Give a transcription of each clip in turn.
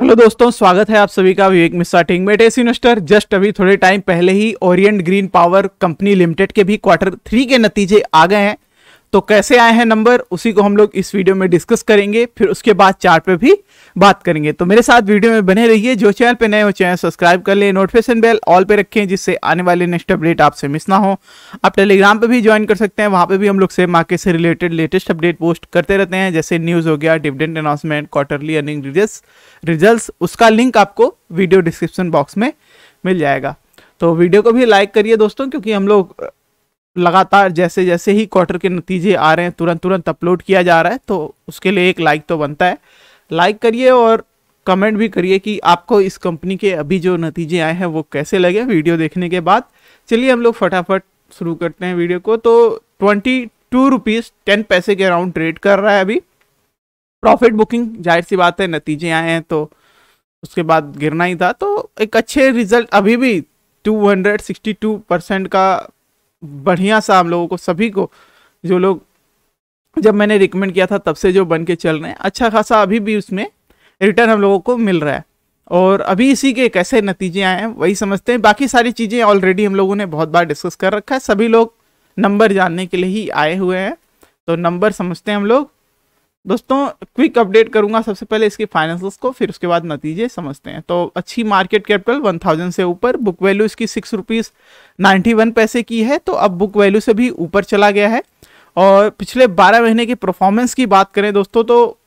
hello दोस्तों स्वागत है आप सभी का विवेक मिश्रा मेट एस इन्वेस्टर जस्ट अभी थोड़े टाइम पहले ही Orient Green Power Company Limited के भी क्वार्टर थ्री के नतीजे आ गए हैं तो कैसे आए हैं नंबर उसी को हम लोग इस वीडियो में डिस्कस करेंगे फिर उसके बाद चार्ट पे भी बात करेंगे तो मेरे साथ वीडियो में बने रहिए जो चैनल पे नए हो चैनल सब्सक्राइब कर लें नोटिफिकेशन बेल ऑल पे रखें जिससे आने वाले नेक्स्ट अपडेट आपसे मिस ना हो आप टेलीग्राम पे भी ज्वाइन कर सकते हैं वहाँ पे भी हम लोग से मार्केट से रिलेटेड लेटेस्ट अपडेट पोस्ट करते रहते हैं जैसे न्यूज़ हो गया dividend announcement quarterly earning result उसका लिंक आपको वीडियो डिस्क्रिप्शन बॉक्स में मिल जाएगा तो वीडियो को भी लाइक करिए दोस्तों क्योंकि हम लोग लगातार जैसे जैसे ही क्वार्टर के नतीजे आ रहे हैं तुरंत तुरंत अपलोड किया जा रहा है तो उसके लिए एक लाइक तो बनता है लाइक करिए और कमेंट भी करिए कि आपको इस कंपनी के अभी जो नतीजे आए हैं वो कैसे लगे वीडियो देखने के बाद चलिए हम लोग फटाफट शुरू करते हैं वीडियो को तो ट्वेंटी टू रुपीज़ टेन पैसे के अराउंड ट्रेड कर रहा है अभी प्रॉफिट बुकिंग जाहिर सी बात है नतीजे आए हैं तो उसके बाद गिरना ही था तो एक अच्छे रिजल्ट अभी भी टू परसेंट का बढ़िया सा आप लोगों को सभी को जो लोग जब मैंने रिकमेंड किया था तब से जो बन के चल रहे हैं अच्छा खासा अभी भी उसमें रिटर्न हम लोगों को मिल रहा है और अभी इसी के कैसे नतीजे आए हैं वही समझते हैं बाकी सारी चीज़ें ऑलरेडी हम लोगों ने बहुत बार डिस्कस कर रखा है सभी लोग नंबर जानने के लिए ही आए हुए हैं तो नंबर समझते हैं हम लोग दोस्तों क्विक अपडेट करूंगा सबसे पहले इसके फाइनेंस को फिर उसके बाद नतीजे समझते हैं तो अच्छी मार्केट कैपिटल वन थाउजेंड से ऊपर बुक वैल्यू इसकी सिक्स रुपीज़ नाइन्टी वन पैसे की है तो अब बुक वैल्यू से भी ऊपर चला गया है और पिछले बारह महीने के परफॉर्मेंस की बात करें दोस्तों तो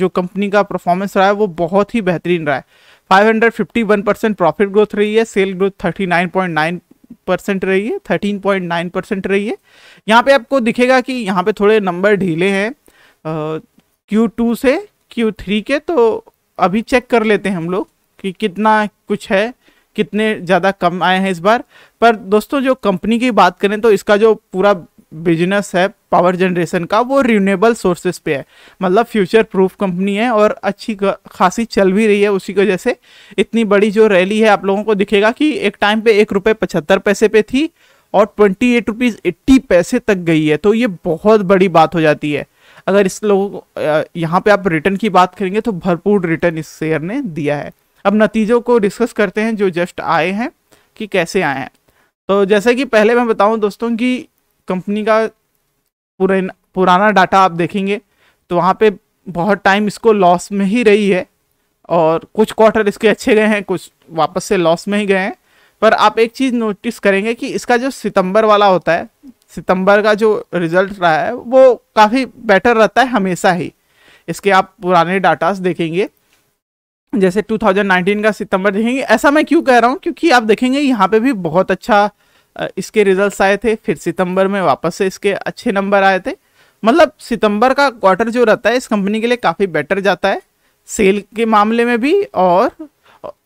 जो कंपनी का परफॉर्मेंस रहा है वो बहुत ही बेहतरीन रहा है फाइव परसेंट प्रॉफिट ग्रोथ रही है सेल ग्रोथ थर्टी परसेंट रही है नाइन परसेंट रही है यहाँ पे आपको दिखेगा कि यहाँ पे थोड़े नंबर ढीले हैं क्यू टू से क्यू थ्री के तो अभी चेक कर लेते हैं हम लोग कि कितना कुछ है कितने ज़्यादा कम आए हैं इस बार पर दोस्तों जो कंपनी की बात करें तो इसका जो पूरा बिजनेस है पावर जनरेशन का वो रीनेबल सोर्सेज पे है मतलब फ्यूचर प्रूफ कंपनी है और अच्छी खासी चल भी रही है उसी की वजह से इतनी बड़ी जो रैली है आप लोगों को दिखेगा कि एक टाइम पे एक रुपये पचहत्तर पैसे पे थी और ट्वेंटी एट रुपीज़ एट्टी पैसे तक गई है तो ये बहुत बड़ी बात हो जाती है अगर इस लोग यहाँ पे आप रिटर्न की बात करेंगे तो भरपूर रिटर्न इस शेयर ने दिया है अब नतीजों को डिस्कस करते हैं जो जस्ट आए हैं कि कैसे आए हैं तो जैसे कि पहले मैं बताऊं दोस्तों कि कंपनी का पुरा पुराना डाटा आप देखेंगे तो वहाँ पे बहुत टाइम इसको लॉस में ही रही है और कुछ क्वार्टर इसके अच्छे गए हैं कुछ वापस से लॉस में ही गए हैं पर आप एक चीज़ नोटिस करेंगे कि इसका जो सितंबर वाला होता है सितंबर का जो रिजल्ट रहा है वो काफ़ी बेटर रहता है हमेशा ही इसके आप पुराने डाटास देखेंगे जैसे 2019 का सितंबर देखेंगे ऐसा मैं क्यों कह रहा हूँ क्योंकि आप देखेंगे यहाँ पे भी बहुत अच्छा इसके रिजल्ट्स आए थे फिर सितंबर में वापस से इसके अच्छे नंबर आए थे मतलब सितंबर का क्वार्टर जो रहता है इस कंपनी के लिए काफ़ी बेटर जाता है सेल के मामले में भी और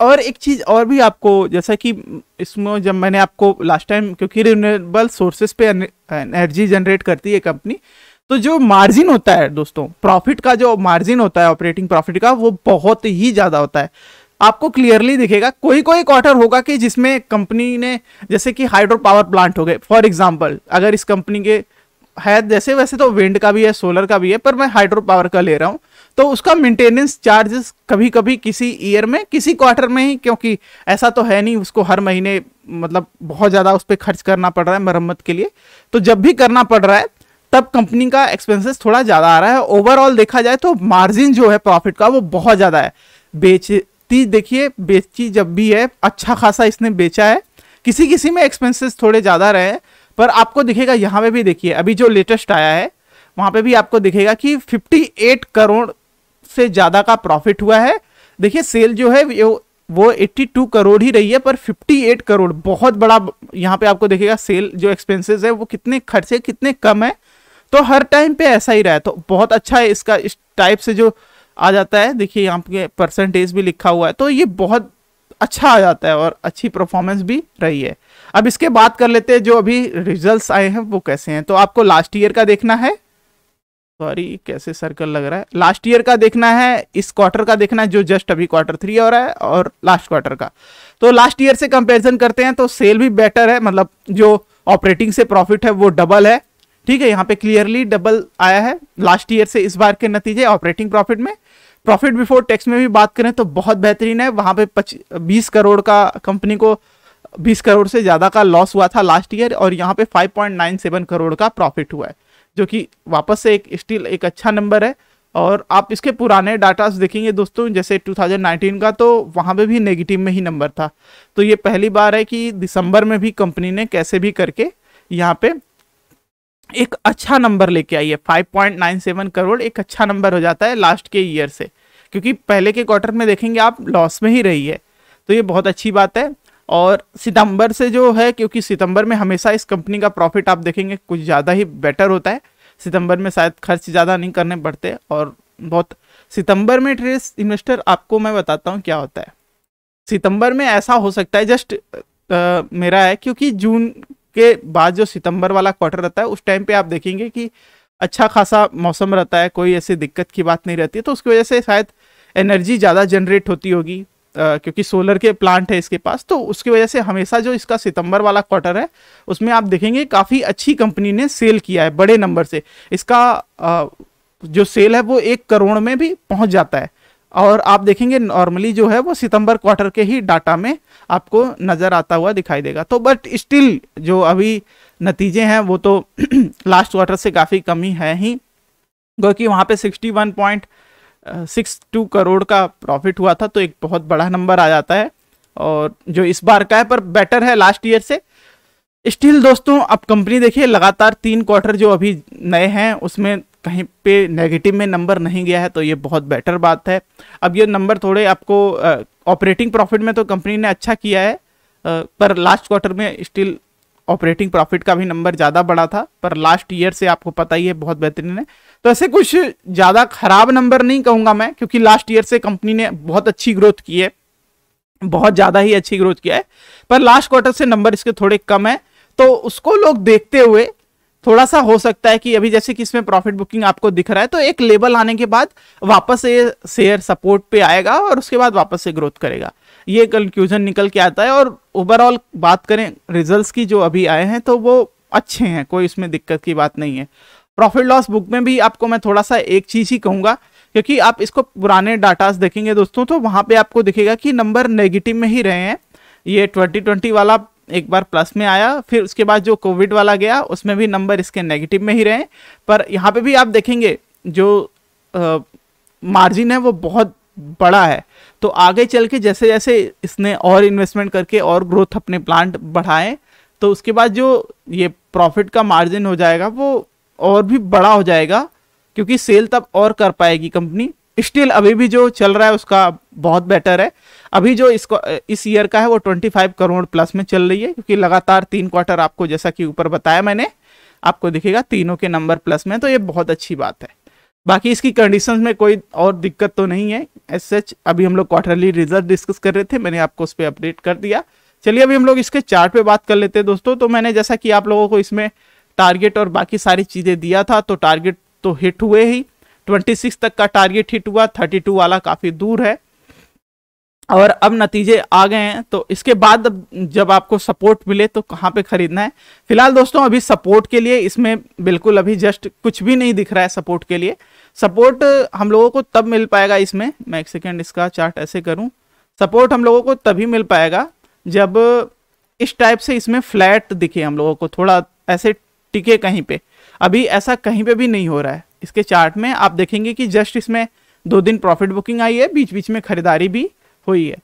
और एक चीज़ और भी आपको जैसा कि इसमें जब मैंने आपको लास्ट टाइम क्योंकि रिन्यूएबल सोर्सेज पे एनर्जी जनरेट करती है कंपनी तो जो मार्जिन होता है दोस्तों प्रॉफिट का जो मार्जिन होता है ऑपरेटिंग प्रॉफिट का वो बहुत ही ज़्यादा होता है आपको क्लियरली दिखेगा कोई कोई क्वार्टर होगा कि जिसमें कंपनी ने जैसे कि हाइड्रो पावर प्लांट हो गए फॉर एग्जाम्पल अगर इस कंपनी के है जैसे वैसे तो विंड का भी है सोलर का भी है पर मैं हाइड्रो पावर का ले रहा हूँ तो उसका मेंटेनेंस चार्जेस कभी कभी किसी ईयर में किसी क्वार्टर में ही क्योंकि ऐसा तो है नहीं उसको हर महीने मतलब बहुत ज़्यादा उस पर खर्च करना पड़ रहा है मरम्मत के लिए तो जब भी करना पड़ रहा है तब कंपनी का एक्सपेंसेस थोड़ा ज़्यादा आ रहा है ओवरऑल देखा जाए तो मार्जिन जो है प्रॉफिट का वो बहुत ज़्यादा है बेचती देखिए बेची जब भी है अच्छा खासा इसने बेचा है किसी किसी में एक्सपेंसेस थोड़े ज़्यादा रहे हैं पर आपको दिखेगा यहाँ पे भी देखिए अभी जो लेटेस्ट आया है वहाँ पे भी आपको दिखेगा कि 58 करोड़ से ज्यादा का प्रॉफिट हुआ है देखिए सेल जो है वो 82 करोड़ ही रही है पर 58 करोड़ बहुत बड़ा यहाँ पे आपको देखिएगा सेल जो एक्सपेंसेस है वो कितने खर्चे कितने कम है तो हर टाइम पे ऐसा ही रहा है तो बहुत अच्छा है इसका इस टाइप से जो आ जाता है देखिए यहाँ पे परसेंटेज भी लिखा हुआ है तो ये बहुत अच्छा आ जाता है और अच्छी परफॉर्मेंस भी रही है अब इसके बात कर लेते हैं जो अभी रिजल्ट्स आए हैं वो कैसे हैं तो आपको लास्ट ईयर का देखना है सॉरी कैसे सर्कल लग रहा है लास्ट ईयर का देखना है इस क्वार्टर का देखना है जो जस्ट अभी क्वार्टर थ्री हो रहा है और लास्ट क्वार्टर का तो लास्ट ईयर से कंपेरिजन करते हैं तो सेल भी बेटर है मतलब जो ऑपरेटिंग से प्रॉफिट है वो डबल है ठीक है यहाँ पे क्लियरली डबल आया है लास्ट ईयर से इस बार के नतीजे ऑपरेटिंग प्रॉफिट में प्रॉफिट बिफोर टैक्स में भी बात करें तो बहुत बेहतरीन है वहाँ पे पच बीस करोड़ का कंपनी को बीस करोड़ से ज़्यादा का लॉस हुआ था लास्ट ईयर और यहाँ पे 5.97 करोड़ का प्रॉफिट हुआ है जो कि वापस से एक स्टिल एक अच्छा नंबर है और आप इसके पुराने डाटास देखेंगे दोस्तों जैसे 2019 का तो वहाँ पे भी नेगेटिव में ही नंबर था तो ये पहली बार है कि दिसंबर में भी कंपनी ने कैसे भी करके यहाँ पे एक अच्छा नंबर लेके आई है 5.97 करोड़ एक अच्छा नंबर हो जाता है लास्ट के ईयर से क्योंकि पहले के क्वार्टर में देखेंगे आप लॉस में ही रही है तो ये बहुत अच्छी बात है और सितंबर से जो है क्योंकि सितंबर में हमेशा इस कंपनी का प्रॉफिट आप देखेंगे कुछ ज़्यादा ही बेटर होता है सितंबर में शायद खर्च ज़्यादा नहीं करने पड़ते और बहुत सितंबर में ट्रेस इन्वेस्टर आपको मैं बताता हूँ क्या होता है सितंबर में ऐसा हो सकता है जस्ट आ, मेरा है क्योंकि जून के बाद जो सितंबर वाला क्वार्टर रहता है उस टाइम पे आप देखेंगे कि अच्छा खासा मौसम रहता है कोई ऐसी दिक्कत की बात नहीं रहती तो उसकी वजह से शायद एनर्जी ज़्यादा जनरेट होती होगी क्योंकि सोलर के प्लांट है इसके पास तो उसकी वजह से हमेशा जो इसका सितंबर वाला क्वार्टर है उसमें आप देखेंगे काफ़ी अच्छी कंपनी ने सेल किया है बड़े नंबर से इसका आ, जो सेल है वो एक करोड़ में भी पहुंच जाता है और आप देखेंगे नॉर्मली जो है वो सितंबर क्वार्टर के ही डाटा में आपको नज़र आता हुआ दिखाई देगा तो बट स्टिल जो अभी नतीजे हैं वो तो लास्ट क्वार्टर से काफ़ी कमी है ही क्योंकि वहाँ पे 61 पॉइंट सिक्स टू करोड़ का प्रॉफिट हुआ था तो एक बहुत बड़ा नंबर आ जाता है और जो इस बार का है पर बेटर है लास्ट ईयर से स्टिल दोस्तों अब कंपनी देखिए लगातार तीन क्वार्टर जो अभी नए हैं उसमें कहीं पे नेगेटिव में नंबर नहीं गया है तो ये बहुत बेटर बात है अब ये नंबर थोड़े आपको ऑपरेटिंग प्रॉफिट में तो कंपनी ने अच्छा किया है पर लास्ट क्वार्टर में स्टिल ऑपरेटिंग प्रॉफिट का भी नंबर ज़्यादा बड़ा था पर लास्ट ईयर से आपको पता ही है बहुत बेहतरीन है तो ऐसे कुछ ज़्यादा खराब नंबर नहीं कहूँगा मैं क्योंकि लास्ट ईयर से कंपनी ने बहुत अच्छी ग्रोथ की है बहुत ज़्यादा ही अच्छी ग्रोथ किया है पर लास्ट क्वार्टर से नंबर इसके थोड़े कम है तो उसको लोग देखते हुए थोड़ा सा हो सकता है कि अभी जैसे कि इसमें प्रॉफिट बुकिंग आपको दिख रहा है तो एक लेवल आने के बाद वापस ये शेयर सपोर्ट पे आएगा और उसके बाद वापस से ग्रोथ करेगा ये कंक्लूजन निकल के आता है और ओवरऑल बात करें रिजल्ट्स की जो अभी आए हैं तो वो अच्छे हैं कोई उसमें दिक्कत की बात नहीं है प्रॉफिट लॉस बुक में भी आपको मैं थोड़ा सा एक चीज़ ही कहूँगा क्योंकि आप इसको पुराने डाटास देखेंगे दोस्तों तो वहाँ पे आपको दिखेगा कि नंबर नेगेटिव में ही रहे हैं ये 2020 वाला एक बार प्लस में आया फिर उसके बाद जो कोविड वाला गया उसमें भी नंबर इसके नेगेटिव में ही रहे पर यहाँ पे भी आप देखेंगे जो मार्जिन है वो बहुत बड़ा है तो आगे चल के जैसे जैसे इसने और इन्वेस्टमेंट करके और ग्रोथ अपने प्लांट बढ़ाएं तो उसके बाद जो ये प्रॉफिट का मार्जिन हो जाएगा वो और भी बड़ा हो जाएगा क्योंकि सेल तब और कर पाएगी कंपनी स्टिल अभी भी जो चल रहा है उसका बहुत बेटर है अभी जो इसको इस ईयर का है वो 25 करोड़ प्लस में चल रही है क्योंकि लगातार तीन क्वार्टर आपको जैसा कि ऊपर बताया मैंने आपको दिखेगा तीनों के नंबर प्लस में तो ये बहुत अच्छी बात है बाकी इसकी कंडीशंस में कोई और दिक्कत तो नहीं है एस सच अभी हम लोग क्वार्टरली रिजल्ट डिस्कस कर रहे थे मैंने आपको उस पर अपडेट कर दिया चलिए अभी हम लोग इसके चार्ट पे बात कर लेते हैं दोस्तों तो मैंने जैसा कि आप लोगों को इसमें टारगेट और बाकी सारी चीज़ें दिया था तो टारगेट तो हिट हुए ही ट्वेंटी तक का टारगेट हिट हुआ थर्टी वाला काफ़ी दूर है और अब नतीजे आ गए हैं तो इसके बाद जब आपको सपोर्ट मिले तो कहाँ पे खरीदना है फिलहाल दोस्तों अभी सपोर्ट के लिए इसमें बिल्कुल अभी जस्ट कुछ भी नहीं दिख रहा है सपोर्ट के लिए सपोर्ट हम लोगों को तब मिल पाएगा इसमें मैं एक सेकेंड इसका चार्ट ऐसे करूँ सपोर्ट हम लोगों को तभी मिल पाएगा जब इस टाइप से इसमें फ्लैट दिखे हम लोगों को थोड़ा ऐसे टिके कहीं पे अभी ऐसा कहीं पे भी नहीं हो रहा है इसके चार्ट में आप देखेंगे कि जस्ट इसमें दो दिन प्रॉफिट बुकिंग आई है बीच बीच में खरीदारी भी हुई है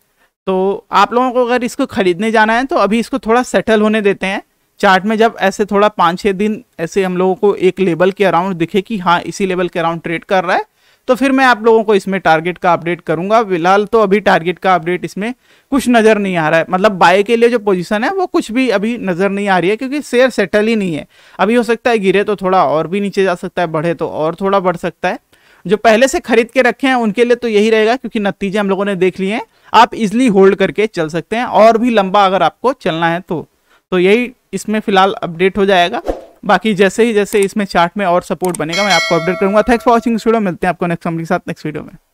तो आप लोगों को अगर इसको ख़रीदने जाना है तो अभी इसको थोड़ा सेटल होने देते हैं चार्ट में जब ऐसे थोड़ा पाँच छः दिन ऐसे हम लोगों को एक लेवल के अराउंड दिखे कि हाँ इसी लेवल के अराउंड ट्रेड कर रहा है तो फिर मैं आप लोगों को इसमें टारगेट का अपडेट करूंगा फिलहाल तो अभी टारगेट का अपडेट इसमें कुछ नज़र नहीं आ रहा है मतलब बाय के लिए जो पोजीशन है वो कुछ भी अभी नज़र नहीं आ रही है क्योंकि शेयर सेटल ही नहीं है अभी हो सकता है गिरे तो थोड़ा और भी नीचे जा सकता है बढ़े तो और थोड़ा बढ़ सकता है जो पहले से खरीद के रखे हैं उनके लिए तो यही रहेगा क्योंकि नतीजे हम लोगों ने देख लिए हैं आप इजिली होल्ड करके चल सकते हैं और भी लंबा अगर आपको चलना है तो तो यही इसमें फिलहाल अपडेट हो जाएगा बाकी जैसे ही जैसे इसमें चार्ट में और सपोर्ट बनेगा मैं आपको अपडेट करूंगा थैंक्स फॉर वॉचिंग वीडियो मिलते हैं आपको नेक्स्ट के साथ नेक्स्ट वीडियो में